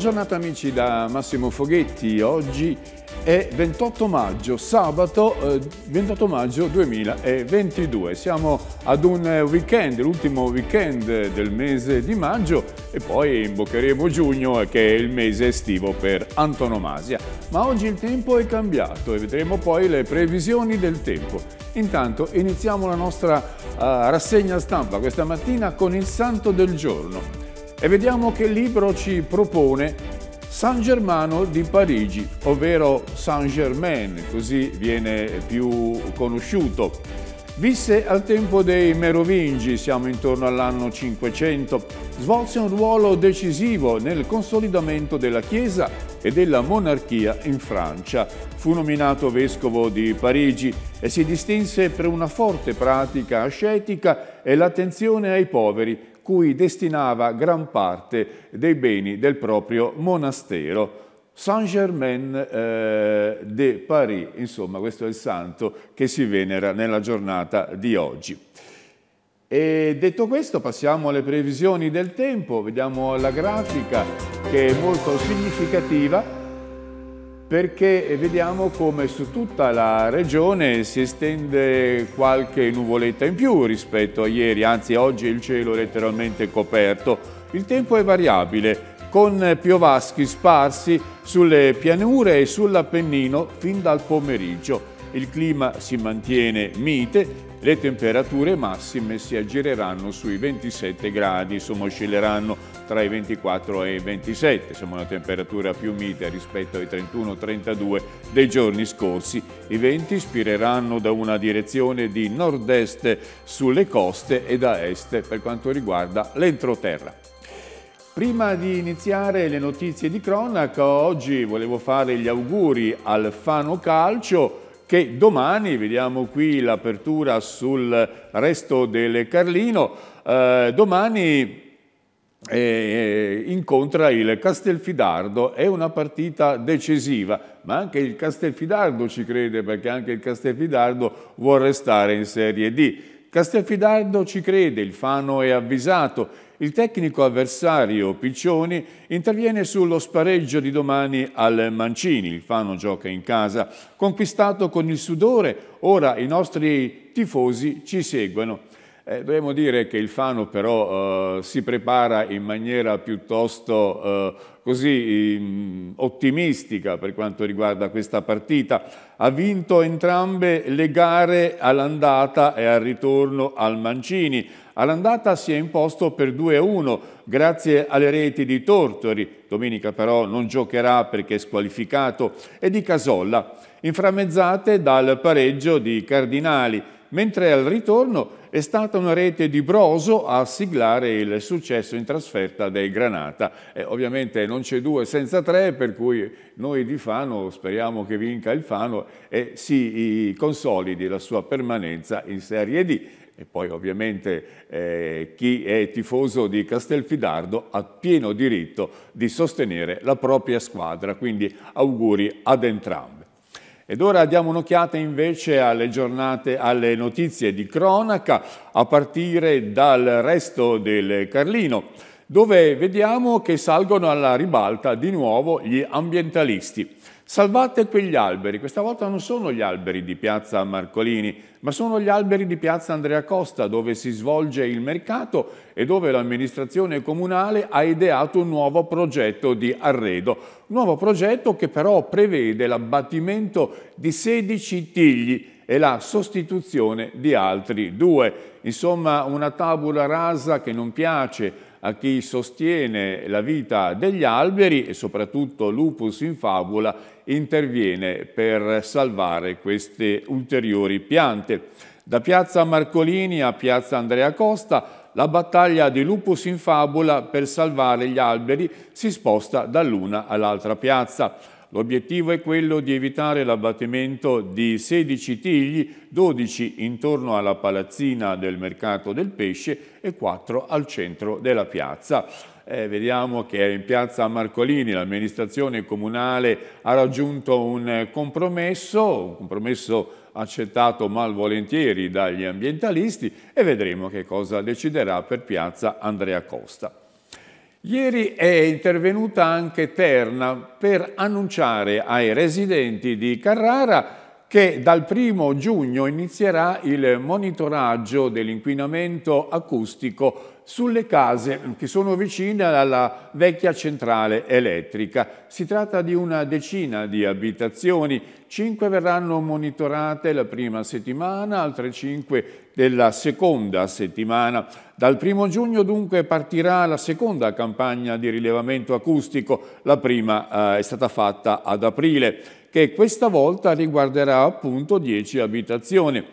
giornata amici da Massimo Foghetti, oggi è 28 maggio, sabato 28 eh, maggio 2022. Siamo ad un weekend, l'ultimo weekend del mese di maggio e poi imboccheremo giugno che è il mese estivo per antonomasia. Ma oggi il tempo è cambiato e vedremo poi le previsioni del tempo. Intanto iniziamo la nostra eh, rassegna stampa questa mattina con il santo del giorno e vediamo che libro ci propone San Germano di Parigi, ovvero Saint Germain, così viene più conosciuto. Visse al tempo dei Merovingi, siamo intorno all'anno 500, svolse un ruolo decisivo nel consolidamento della Chiesa e della monarchia in Francia. Fu nominato vescovo di Parigi e si distinse per una forte pratica ascetica e l'attenzione ai poveri cui destinava gran parte dei beni del proprio monastero. Saint-Germain eh, de Paris, insomma questo è il santo che si venera nella giornata di oggi. E detto questo passiamo alle previsioni del tempo, vediamo la grafica che è molto significativa perché eh, vediamo come su tutta la regione si estende qualche nuvoletta in più rispetto a ieri, anzi oggi il cielo è letteralmente coperto. Il tempo è variabile, con piovaschi sparsi sulle pianure e sull'Appennino fin dal pomeriggio. Il clima si mantiene mite le temperature massime si aggireranno sui 27 gradi, insomma oscilleranno tra i 24 e i 27, siamo una temperatura più mite rispetto ai 31-32 dei giorni scorsi. I venti spireranno da una direzione di nord-est sulle coste e da est per quanto riguarda l'entroterra. Prima di iniziare le notizie di cronaca, oggi volevo fare gli auguri al Fano Calcio, che domani, vediamo qui l'apertura sul resto del Carlino, eh, domani eh, eh, incontra il Castelfidardo, è una partita decisiva, ma anche il Castelfidardo ci crede perché anche il Castelfidardo vuole restare in Serie D. Castelfidardo ci crede, il Fano è avvisato. Il tecnico avversario Piccioni interviene sullo spareggio di domani al Mancini. Il Fano gioca in casa, conquistato con il sudore. Ora i nostri tifosi ci seguono. Eh, dovremmo dire che il Fano però eh, si prepara in maniera piuttosto eh, così mh, ottimistica per quanto riguarda questa partita. Ha vinto entrambe le gare all'andata e al ritorno al Mancini. All'andata si è imposto per 2-1 grazie alle reti di Tortori, domenica però non giocherà perché è squalificato, e di Casolla, inframmezzate dal pareggio di Cardinali mentre al ritorno è stata una rete di Broso a siglare il successo in trasferta dei Granata. Eh, ovviamente non c'è due senza tre, per cui noi di Fano speriamo che vinca il Fano e si consolidi la sua permanenza in Serie D. E poi ovviamente eh, chi è tifoso di Castelfidardo ha pieno diritto di sostenere la propria squadra, quindi auguri ad entrambi. Ed ora diamo un'occhiata invece alle giornate, alle notizie di cronaca, a partire dal resto del Carlino, dove vediamo che salgono alla ribalta di nuovo gli ambientalisti. Salvate quegli alberi, questa volta non sono gli alberi di piazza Marcolini, ma sono gli alberi di piazza Andrea Costa, dove si svolge il mercato e dove l'amministrazione comunale ha ideato un nuovo progetto di arredo. Un Nuovo progetto che però prevede l'abbattimento di 16 tigli e la sostituzione di altri due. Insomma, una tabula rasa che non piace a chi sostiene la vita degli alberi e soprattutto Lupus in fabula interviene per salvare queste ulteriori piante. Da piazza Marcolini a piazza Andrea Costa la battaglia di Lupus in fabula per salvare gli alberi si sposta dall'una all'altra piazza. L'obiettivo è quello di evitare l'abbattimento di 16 tigli, 12 intorno alla palazzina del mercato del pesce e 4 al centro della piazza. Eh, vediamo che in piazza Marcolini l'amministrazione comunale ha raggiunto un compromesso, un compromesso accettato malvolentieri dagli ambientalisti e vedremo che cosa deciderà per piazza Andrea Costa. Ieri è intervenuta anche Terna per annunciare ai residenti di Carrara che dal 1 giugno inizierà il monitoraggio dell'inquinamento acustico sulle case che sono vicine alla vecchia centrale elettrica. Si tratta di una decina di abitazioni, 5 verranno monitorate la prima settimana, altre 5 della seconda settimana. Dal primo giugno dunque partirà la seconda campagna di rilevamento acustico, la prima eh, è stata fatta ad aprile che questa volta riguarderà appunto 10 abitazioni.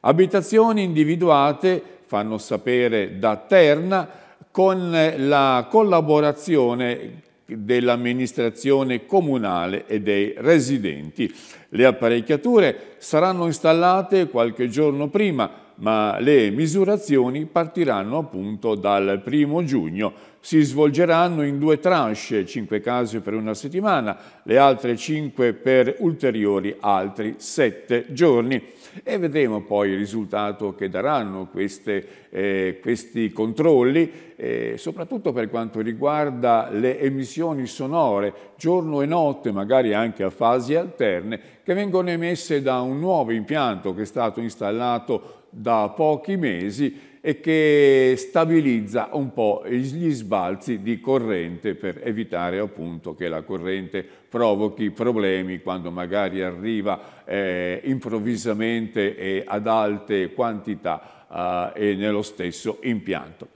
Abitazioni individuate, fanno sapere da Terna, con la collaborazione dell'amministrazione comunale e dei residenti. Le apparecchiature saranno installate qualche giorno prima, ma le misurazioni partiranno appunto dal primo giugno si svolgeranno in due tranche, 5 case per una settimana, le altre 5 per ulteriori altri 7 giorni e vedremo poi il risultato che daranno queste, eh, questi controlli, eh, soprattutto per quanto riguarda le emissioni sonore giorno e notte, magari anche a fasi alterne, che vengono emesse da un nuovo impianto che è stato installato da pochi mesi e che stabilizza un po' gli sbalzi di corrente per evitare appunto che la corrente provochi problemi quando magari arriva eh, improvvisamente e ad alte quantità eh, e nello stesso impianto.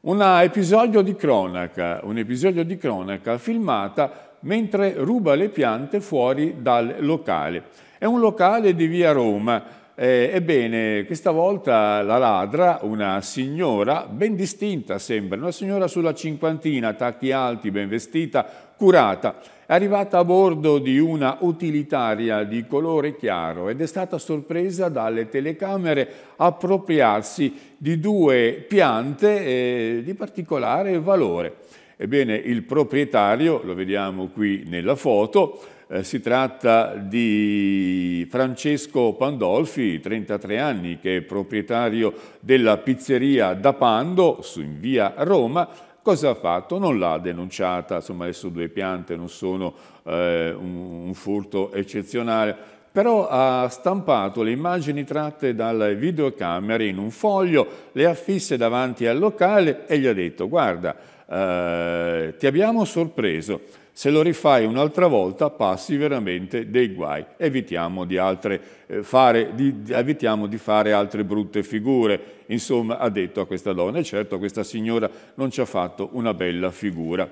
Un episodio di cronaca, un episodio di cronaca filmata mentre ruba le piante fuori dal locale. È un locale di via Roma, eh, ebbene, questa volta la ladra, una signora ben distinta sembra, una signora sulla cinquantina, tacchi alti, ben vestita, curata, è arrivata a bordo di una utilitaria di colore chiaro ed è stata sorpresa dalle telecamere appropriarsi di due piante eh, di particolare valore. Ebbene, il proprietario, lo vediamo qui nella foto, eh, si tratta di Francesco Pandolfi, 33 anni, che è proprietario della pizzeria da Pando su, in via Roma. Cosa ha fatto? Non l'ha denunciata, insomma adesso due piante non sono eh, un, un furto eccezionale, però ha stampato le immagini tratte dalle videocamere in un foglio, le ha fisse davanti al locale e gli ha detto guarda, eh, ti abbiamo sorpreso se lo rifai un'altra volta passi veramente dei guai. Evitiamo di, altre, eh, fare, di, evitiamo di fare altre brutte figure. Insomma, ha detto a questa donna. E certo questa signora non ci ha fatto una bella figura.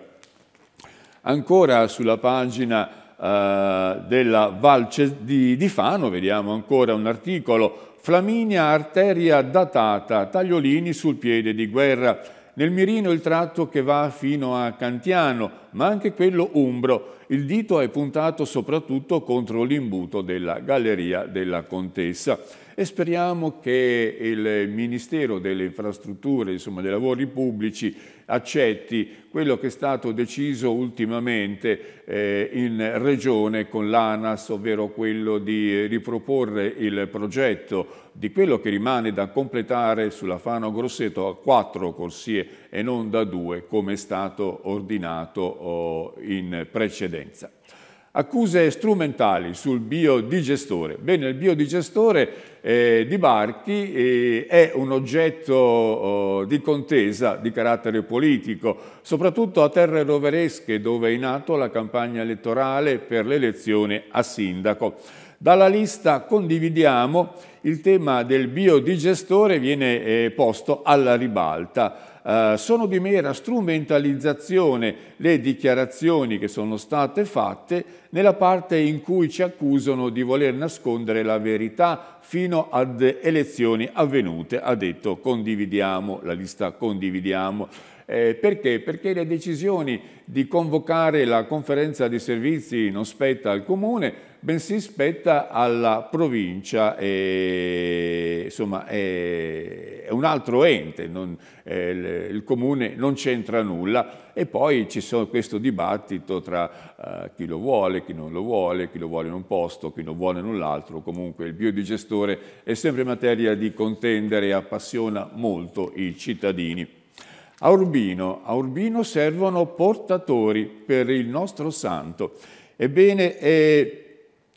Ancora sulla pagina eh, della Val di, di Fano, vediamo ancora un articolo, Flaminia arteria datata, tagliolini sul piede di guerra nel mirino il tratto che va fino a Cantiano, ma anche quello umbro. Il dito è puntato soprattutto contro l'imbuto della Galleria della Contessa e speriamo che il Ministero delle Infrastrutture, insomma dei lavori pubblici, accetti quello che è stato deciso ultimamente eh, in Regione con l'ANAS, ovvero quello di riproporre il progetto di quello che rimane da completare sulla Fano Grosseto a quattro corsie e non da due come è stato ordinato oh, in precedenza accuse strumentali sul biodigestore. Bene, il biodigestore eh, di Barchi eh, è un oggetto oh, di contesa di carattere politico, soprattutto a terre roveresche dove è nato la campagna elettorale per l'elezione a sindaco. Dalla lista condividiamo il tema del biodigestore viene eh, posto alla ribalta eh, sono di mera strumentalizzazione le dichiarazioni che sono state fatte nella parte in cui ci accusano di voler nascondere la verità fino ad elezioni avvenute. Ha detto condividiamo la lista, condividiamo eh, perché? Perché le decisioni di convocare la conferenza di servizi non spetta al comune, bensì spetta alla provincia, e, insomma è, è, un altro ente, non, eh, il comune non c'entra nulla e poi ci sono questo dibattito tra eh, chi lo vuole, chi non lo vuole, chi lo vuole in un posto, chi lo vuole in un altro, comunque il biodigestore è sempre materia di contendere e appassiona molto i cittadini. A Urbino, a Urbino servono portatori per il nostro santo. Ebbene, è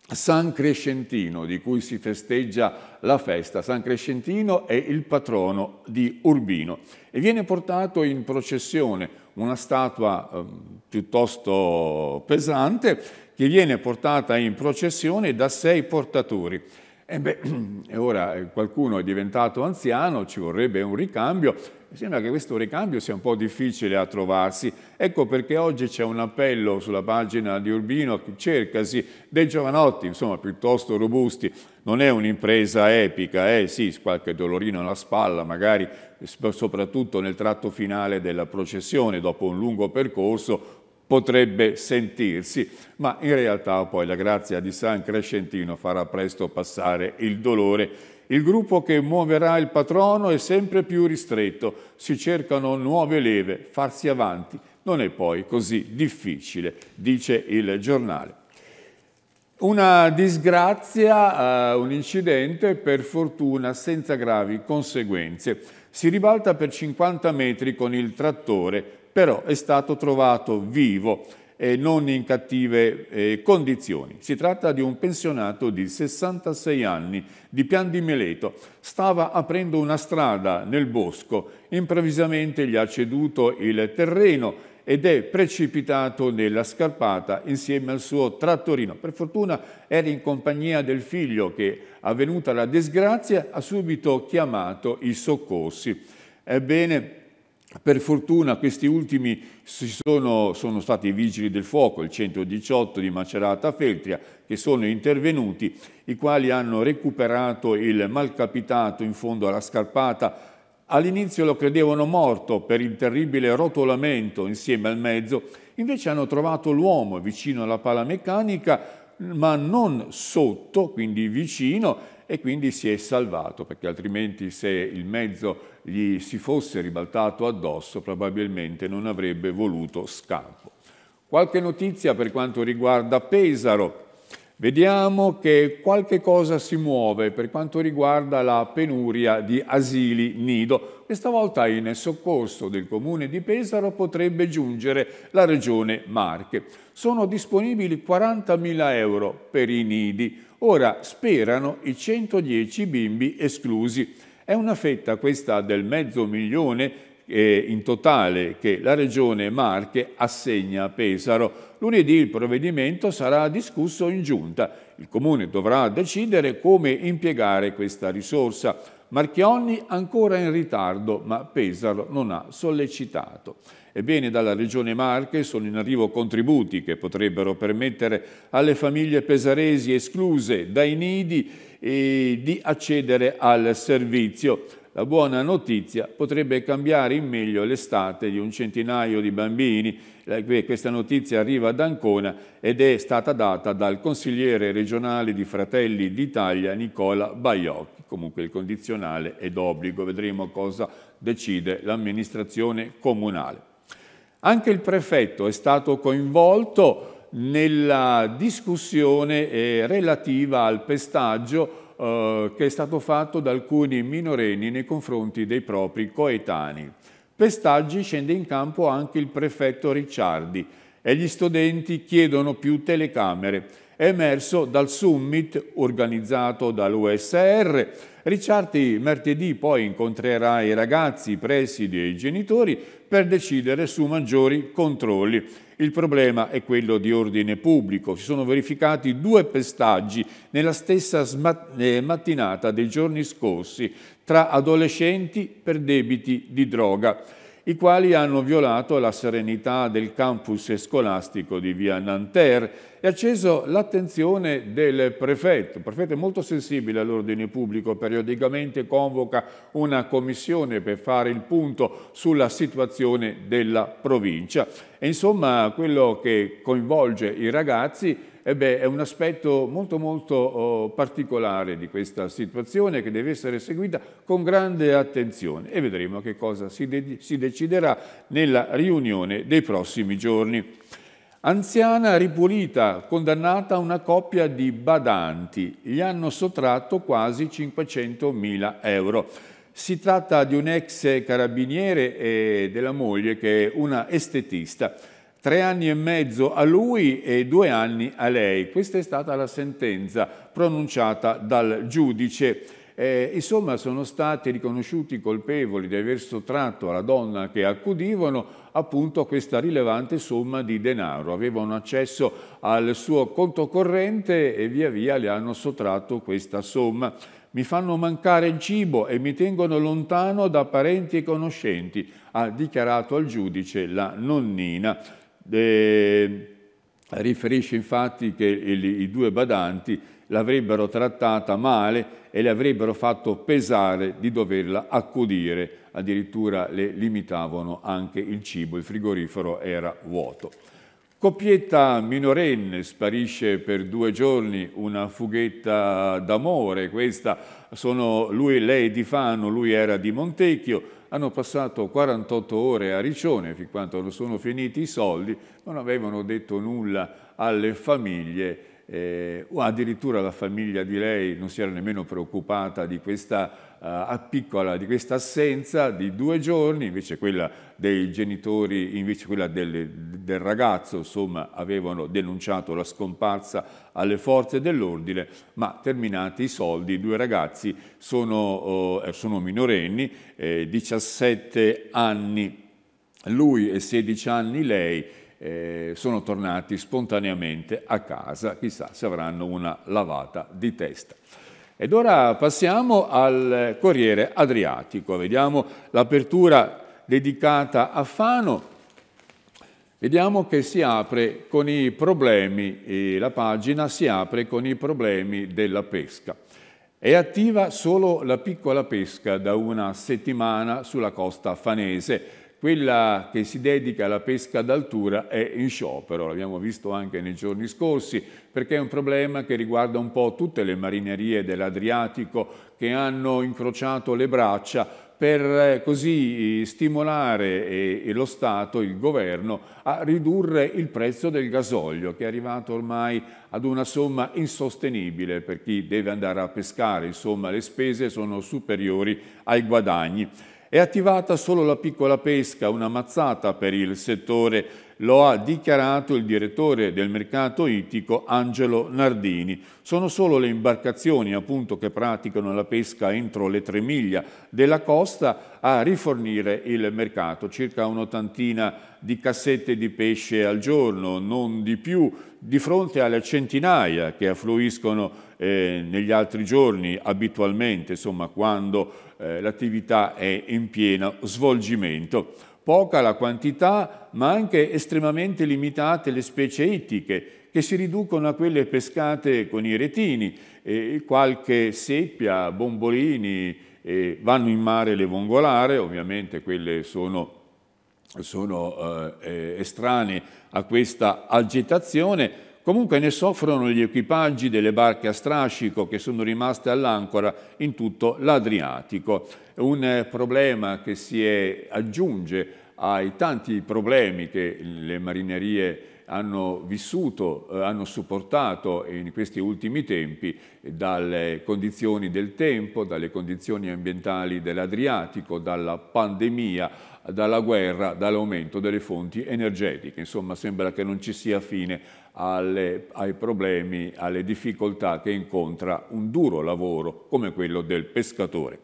San Crescentino, di cui si festeggia la festa. San Crescentino è il patrono di Urbino e viene portato in processione una statua eh, piuttosto pesante che viene portata in processione da sei portatori. E beh, ora eh, qualcuno è diventato anziano, ci vorrebbe un ricambio, sembra che questo ricambio sia un po' difficile a trovarsi. Ecco perché oggi c'è un appello sulla pagina di Urbino, cercasi dei giovanotti, insomma, piuttosto robusti. Non è un'impresa epica, eh? sì, qualche dolorino alla spalla, magari soprattutto nel tratto finale della processione, dopo un lungo percorso, potrebbe sentirsi, ma in realtà poi la grazia di San Crescentino farà presto passare il dolore. Il gruppo che muoverà il patrono è sempre più ristretto, si cercano nuove leve, farsi avanti non è poi così difficile, dice il giornale. Una disgrazia, eh, un incidente, per fortuna senza gravi conseguenze. Si ribalta per 50 metri con il trattore, però è stato trovato vivo e non in cattive eh, condizioni. Si tratta di un pensionato di 66 anni di Pian di Meleto. Stava aprendo una strada nel bosco, improvvisamente gli ha ceduto il terreno ed è precipitato nella scarpata insieme al suo trattorino. Per fortuna era in compagnia del figlio che, avvenuta la disgrazia, ha subito chiamato i soccorsi. Ebbene, per fortuna questi ultimi sono, sono, stati i vigili del fuoco, il 118 di Macerata Feltria, che sono intervenuti, i quali hanno recuperato il malcapitato in fondo alla scarpata. All'inizio lo credevano morto per il terribile rotolamento insieme al mezzo, invece hanno trovato l'uomo vicino alla pala meccanica, ma non sotto, quindi vicino, e quindi si è salvato perché altrimenti se il mezzo gli si fosse ribaltato addosso probabilmente non avrebbe voluto scampo. Qualche notizia per quanto riguarda Pesaro. Vediamo che qualche cosa si muove per quanto riguarda la penuria di asili nido. Questa volta in soccorso del comune di Pesaro potrebbe giungere la regione Marche. Sono disponibili 40.000 euro per i nidi, ora sperano i 110 bimbi esclusi. È una fetta questa del mezzo milione eh, in totale che la Regione Marche assegna a Pesaro. Lunedì il provvedimento sarà discusso in giunta. Il Comune dovrà decidere come impiegare questa risorsa. Marchionni ancora in ritardo, ma Pesaro non ha sollecitato. Ebbene, dalla Regione Marche sono in arrivo contributi che potrebbero permettere alle famiglie pesaresi escluse dai nidi eh, di accedere al servizio. La buona notizia potrebbe cambiare in meglio l'estate di un centinaio di bambini. Questa notizia arriva ad Ancona ed è stata data dal consigliere regionale di Fratelli d'Italia Nicola Baiocchi. Comunque il condizionale è d'obbligo, vedremo cosa decide l'amministrazione comunale. Anche il prefetto è stato coinvolto nella discussione eh, relativa al pestaggio eh, che è stato fatto da alcuni minorenni nei confronti dei propri coetanei. Pestaggi scende in campo anche il prefetto Ricciardi e gli studenti chiedono più telecamere emerso dal summit organizzato dall'USR. Ricciardi martedì poi incontrerà i ragazzi, i presidi e i genitori per decidere su maggiori controlli. Il problema è quello di ordine pubblico. Si sono verificati due pestaggi nella stessa eh, mattinata dei giorni scorsi tra adolescenti per debiti di droga i quali hanno violato la serenità del campus scolastico di via Nanterre e acceso l'attenzione del prefetto. Il prefetto è molto sensibile all'ordine pubblico, periodicamente convoca una commissione per fare il punto sulla situazione della provincia. E insomma, quello che coinvolge i ragazzi eh beh, è un aspetto molto molto oh, particolare di questa situazione che deve essere seguita con grande attenzione e vedremo che cosa si, de si deciderà nella riunione dei prossimi giorni. Anziana ripulita, condannata una coppia di badanti, gli hanno sottratto quasi 500.000 euro. Si tratta di un ex carabiniere e della moglie che è una estetista tre anni e mezzo a lui e due anni a lei. Questa è stata la sentenza pronunciata dal giudice. Eh, insomma, sono stati riconosciuti colpevoli di aver sottratto alla donna che accudivano appunto questa rilevante somma di denaro. Avevano accesso al suo conto corrente e via via le hanno sottratto questa somma. Mi fanno mancare il cibo e mi tengono lontano da parenti e conoscenti, ha dichiarato al giudice la nonnina. Eh, riferisce infatti che i due badanti l'avrebbero trattata male e le avrebbero fatto pesare di doverla accudire, addirittura le limitavano anche il cibo, il frigorifero era vuoto. Coppietta minorenne sparisce per due giorni, una fughetta d'amore, questa sono lui, e lei di Fano, lui era di Montecchio, hanno passato 48 ore a Riccione, fin quando non sono finiti i soldi, non avevano detto nulla alle famiglie, eh, o addirittura la famiglia di lei non si era nemmeno preoccupata di questa eh, a piccola di questa assenza di due giorni, invece quella dei genitori, invece quella del, del ragazzo, insomma, avevano denunciato la scomparsa alle forze dell'ordine, ma terminati i soldi, i due ragazzi sono, oh, eh, sono minorenni, eh, 17 anni lui e 16 anni lei, eh, sono tornati spontaneamente a casa, chissà se avranno una lavata di testa. Ed ora passiamo al Corriere Adriatico, vediamo l'apertura dedicata a Fano. Vediamo che si apre con i problemi, la pagina si apre con i problemi della pesca. È attiva solo la piccola pesca da una settimana sulla costa fanese. Quella che si dedica alla pesca d'altura è in sciopero, l'abbiamo visto anche nei giorni scorsi, perché è un problema che riguarda un po' tutte le marinerie dell'Adriatico che hanno incrociato le braccia per eh, così eh, stimolare eh, lo Stato, il governo, a ridurre il prezzo del gasolio che è arrivato ormai ad una somma insostenibile per chi deve andare a pescare, insomma le spese sono superiori ai guadagni. È attivata solo la piccola pesca, una mazzata per il settore lo ha dichiarato il direttore del mercato ittico Angelo Nardini. Sono solo le imbarcazioni appunto, che praticano la pesca entro le tre miglia della costa a rifornire il mercato, circa un'ottantina di cassette di pesce al giorno, non di più, di fronte alle centinaia che affluiscono eh, negli altri giorni abitualmente, insomma quando eh, l'attività è in pieno svolgimento poca la quantità, ma anche estremamente limitate le specie ittiche, che si riducono a quelle pescate con i retini, eh, qualche seppia, bombolini, eh, vanno in mare le vongolare, ovviamente quelle sono sono eh, eh estranei a questa agitazione, Comunque ne soffrono gli equipaggi delle barche a strascico che sono rimaste all'ancora in tutto l'Adriatico. Un eh, problema che si è, aggiunge ai tanti problemi che le marinerie hanno vissuto, eh, hanno supportato in questi ultimi tempi dalle condizioni del tempo, dalle condizioni ambientali dell'Adriatico, dalla pandemia, dalla guerra, dall'aumento delle fonti energetiche. Insomma, sembra che non ci sia fine alle, ai problemi, alle difficoltà che incontra un duro lavoro come quello del pescatore.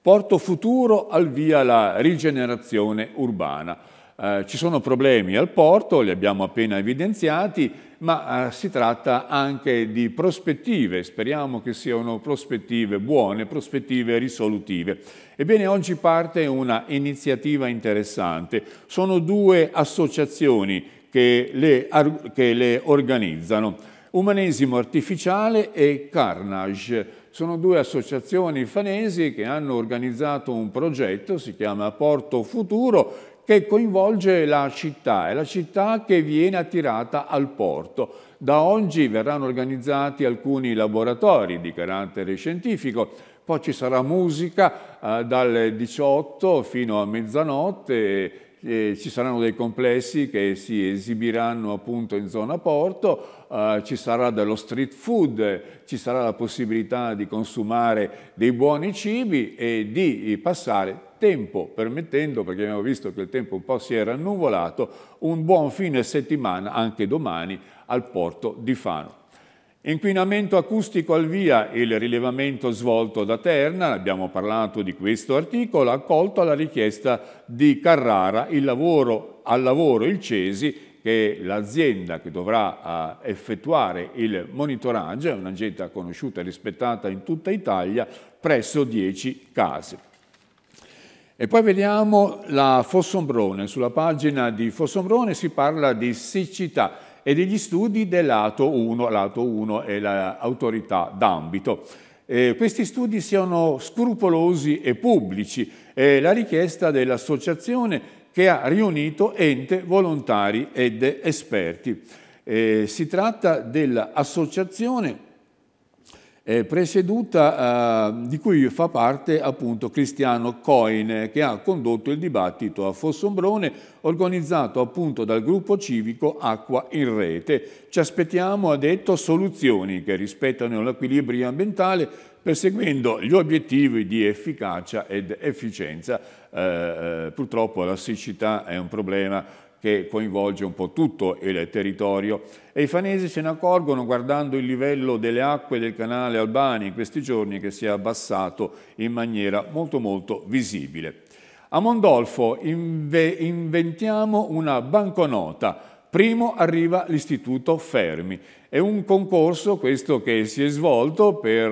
Porto futuro al via la rigenerazione urbana. Eh, ci sono problemi al porto, li abbiamo appena evidenziati, ma eh, si tratta anche di prospettive, speriamo che siano prospettive buone, prospettive risolutive. Ebbene, oggi parte una iniziativa interessante. Sono due associazioni che le, che le organizzano. Umanesimo Artificiale e Carnage. Sono due associazioni fanesi che hanno organizzato un progetto, si chiama Porto Futuro, che coinvolge la città, è la città che viene attirata al porto. Da oggi verranno organizzati alcuni laboratori di carattere scientifico, poi ci sarà musica eh, dalle 18 fino a mezzanotte eh, ci saranno dei complessi che si esibiranno appunto in zona porto, eh, ci sarà dello street food, ci sarà la possibilità di consumare dei buoni cibi e di passare tempo permettendo, perché abbiamo visto che il tempo un po' si era annuvolato, un buon fine settimana anche domani al porto di Fano. Inquinamento acustico al via, il rilevamento svolto da Terna, abbiamo parlato di questo articolo, ha accolto la richiesta di Carrara il lavoro, al lavoro il Cesi che è l'azienda che dovrà eh, effettuare il monitoraggio, è un'agenda conosciuta e rispettata in tutta Italia, presso 10 case. E poi vediamo la Fossombrone. Sulla pagina di Fossombrone si parla di siccità e degli studi dell'ATO 1, l'ATO 1 è l'autorità d'ambito. Eh, questi studi siano scrupolosi e pubblici, è la richiesta dell'associazione che ha riunito ente, volontari ed esperti. Eh, si tratta dell'associazione eh, presieduta eh, di cui fa parte appunto Cristiano Coine che ha condotto il dibattito a Fossombrone organizzato appunto dal gruppo civico Acqua in Rete. Ci aspettiamo, ha detto, soluzioni che rispettano l'equilibrio ambientale perseguendo gli obiettivi di efficacia ed efficienza. Eh, eh purtroppo la siccità è un problema che coinvolge un po' tutto il territorio e i fanesi se ne accorgono guardando il livello delle acque del canale Albani in questi giorni che si è abbassato in maniera molto molto visibile. A Mondolfo inve- inventiamo una banconota Primo arriva l'Istituto Fermi. È un concorso questo che si è svolto per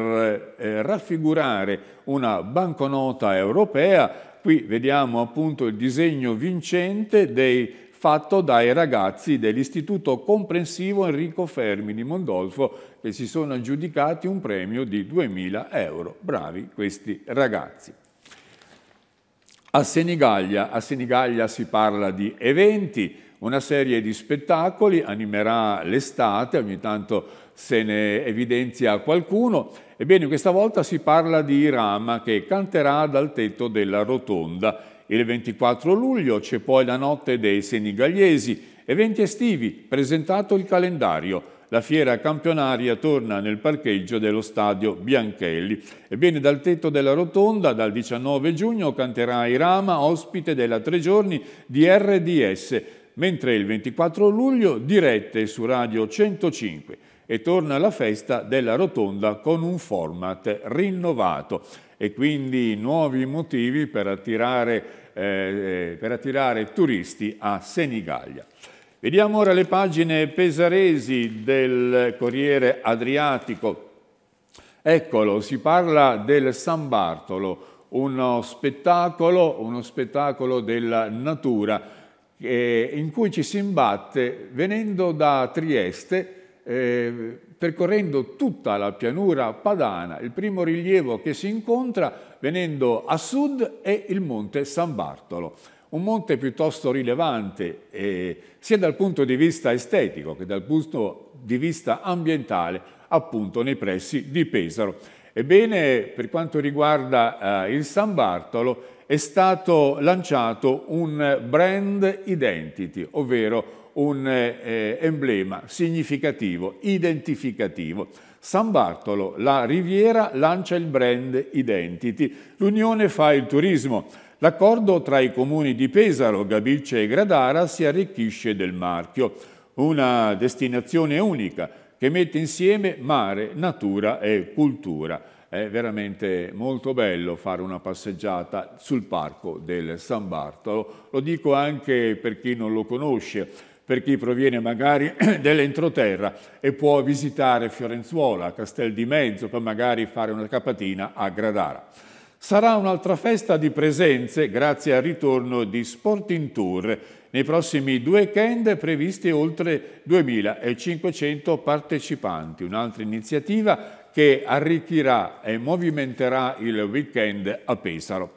eh, raffigurare una banconota europea. Qui vediamo appunto il disegno vincente dei fatto dai ragazzi dell'Istituto Comprensivo Enrico Fermi di Mondolfo che si sono aggiudicati un premio di 2.000 euro. Bravi questi ragazzi. A Senigallia, a Senigallia si parla di eventi, una serie di spettacoli animerà l'estate, ogni tanto se ne evidenzia qualcuno. Ebbene, questa volta si parla di Rama che canterà dal tetto della rotonda il 24 luglio c'è poi la notte dei senigallesi, eventi estivi, presentato il calendario. La fiera campionaria torna nel parcheggio dello stadio Bianchelli. Ebbene, dal tetto della rotonda, dal 19 giugno, canterà Irama, ospite della tre giorni di RDS, mentre il 24 luglio dirette su Radio 105 e torna la festa della rotonda con un format rinnovato e quindi nuovi motivi per attirare, eh, eh, per attirare turisti a Senigallia. Vediamo ora le pagine pesaresi del Corriere Adriatico. Eccolo, si parla del San Bartolo, uno spettacolo, uno spettacolo della natura eh, in cui ci si imbatte venendo da Trieste eh, percorrendo tutta la pianura padana, il primo rilievo che si incontra venendo a sud è il monte San Bartolo, un monte piuttosto rilevante eh, sia dal punto di vista estetico che dal punto di vista ambientale, appunto nei pressi di Pesaro. Ebbene, per quanto riguarda eh, il San Bartolo, è stato lanciato un brand identity, ovvero un un eh, emblema significativo, identificativo. San Bartolo, la Riviera, lancia il brand Identity, l'Unione fa il turismo, l'accordo tra i comuni di Pesaro, Gabilce e Gradara si arricchisce del marchio, una destinazione unica che mette insieme mare, natura e cultura. È veramente molto bello fare una passeggiata sul parco del San Bartolo, lo dico anche per chi non lo conosce per chi proviene magari dell'entroterra e può visitare Fiorenzuola, Castel di Mezzo, poi magari fare una capatina a Gradara. Sarà un'altra festa di presenze grazie al ritorno di Sporting Tour. Nei prossimi due weekend previsti oltre 2.500 partecipanti, un'altra iniziativa che arricchirà e movimenterà il weekend a Pesaro.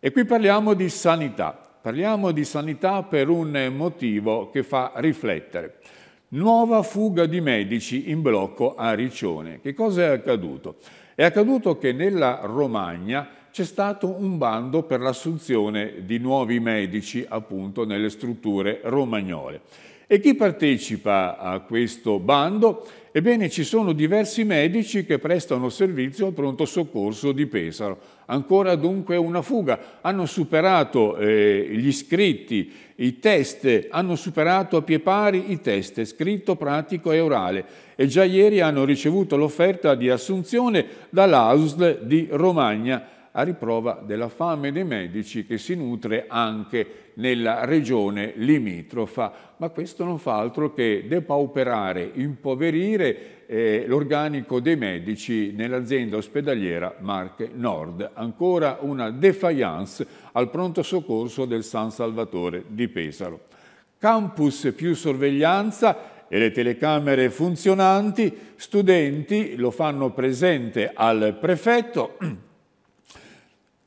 E qui parliamo di sanità. Parliamo di sanità per un motivo che fa riflettere. Nuova fuga di medici in blocco a Riccione. Che cosa è accaduto? È accaduto che nella Romagna c'è stato un bando per l'assunzione di nuovi medici appunto nelle strutture romagnole. E chi partecipa a questo bando? Ebbene, ci sono diversi medici che prestano servizio al pronto soccorso di Pesaro. Ancora dunque una fuga. Hanno superato eh, gli iscritti, i test, hanno superato a pie pari i test, scritto, pratico e orale. E già ieri hanno ricevuto l'offerta di assunzione dall'AUSL di Romagna, a riprova della fame dei medici che si nutre anche nella regione limitrofa, ma questo non fa altro che depauperare, impoverire eh, l'organico dei medici nell'azienda ospedaliera Marche Nord. Ancora una defiance al pronto soccorso del San Salvatore di Pesaro. Campus più sorveglianza e le telecamere funzionanti, studenti lo fanno presente al prefetto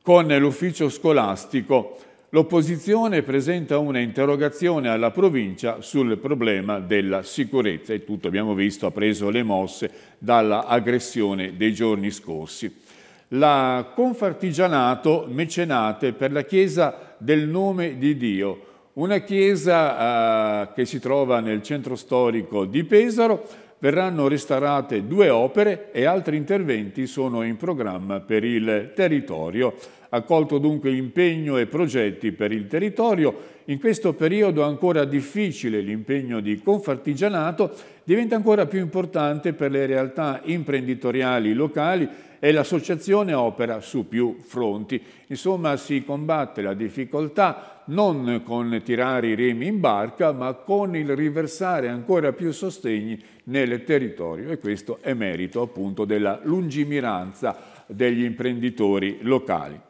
con l'ufficio scolastico l'opposizione presenta una interrogazione alla provincia sul problema della sicurezza e tutto abbiamo visto ha preso le mosse dall'aggressione dei giorni scorsi. La Confartigianato Mecenate per la Chiesa del Nome di Dio, una chiesa eh, che si trova nel centro storico di Pesaro, verranno restaurate due opere e altri interventi sono in programma per il territorio accolto dunque impegno e progetti per il territorio. In questo periodo ancora difficile l'impegno di Confartigianato diventa ancora più importante per le realtà imprenditoriali locali e l'associazione opera su più fronti. Insomma si combatte la difficoltà non con tirare i remi in barca ma con il riversare ancora più sostegni nel territorio e questo è merito appunto della lungimiranza degli imprenditori locali.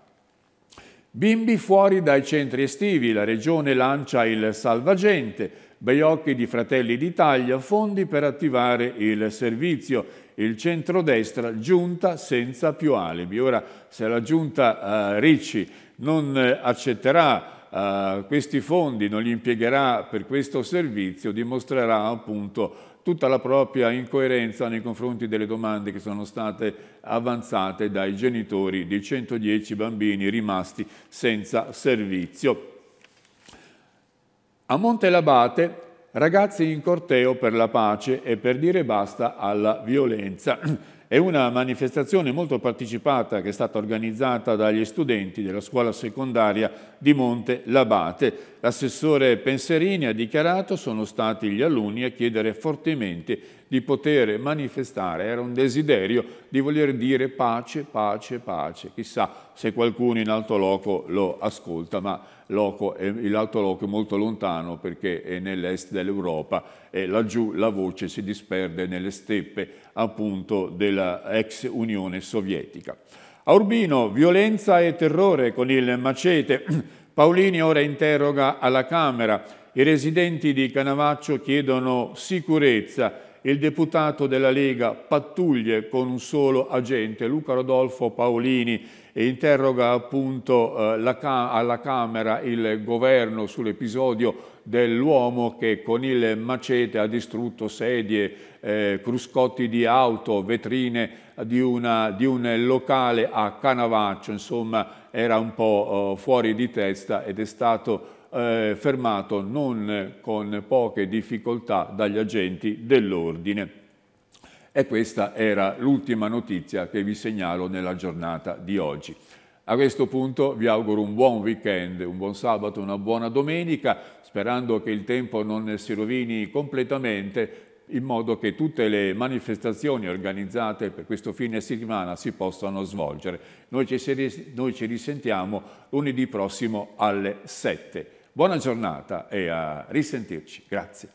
Bimbi fuori dai centri estivi, la regione lancia il salvagente, bei occhi di Fratelli d'Italia, fondi per attivare il servizio. Il centrodestra giunta senza più alibi. Ora, se la giunta eh, Ricci non eh, accetterà Uh, questi fondi, non li impiegherà per questo servizio, dimostrerà appunto tutta la propria incoerenza nei confronti delle domande che sono state avanzate dai genitori di 110 bambini rimasti senza servizio. A Monte Labate, ragazzi in corteo per la pace e per dire basta alla violenza. È una manifestazione molto partecipata che è stata organizzata dagli studenti della scuola secondaria di Monte Labate. L'assessore Penserini ha dichiarato sono stati gli alunni a chiedere fortemente di poter manifestare, era un desiderio di voler dire pace, pace, pace. Chissà se qualcuno in alto loco lo ascolta, ma l'alto loco è molto lontano perché è nell'est dell'Europa e laggiù la voce si disperde nelle steppe appunto della ex Unione Sovietica. A Urbino, violenza e terrore con il macete. Paolini ora interroga alla Camera. I residenti di Canavaccio chiedono sicurezza il deputato della Lega pattuglie con un solo agente, Luca Rodolfo Paolini, e interroga appunto eh, la, alla Camera il governo sull'episodio dell'uomo che con il macete ha distrutto sedie, eh, cruscotti di auto, vetrine di, una, di, un locale a Canavaccio, insomma era un po' eh, fuori di testa ed è stato eh, fermato non con poche difficoltà dagli agenti dell'ordine. E questa era l'ultima notizia che vi segnalo nella giornata di oggi. A questo punto vi auguro un buon weekend, un buon sabato, una buona domenica, sperando che il tempo non si rovini completamente in modo che tutte le manifestazioni organizzate per questo fine settimana si possano svolgere. Noi ci, risentiamo lunedì prossimo alle 7. Buona giornata e a risentirci. Grazie.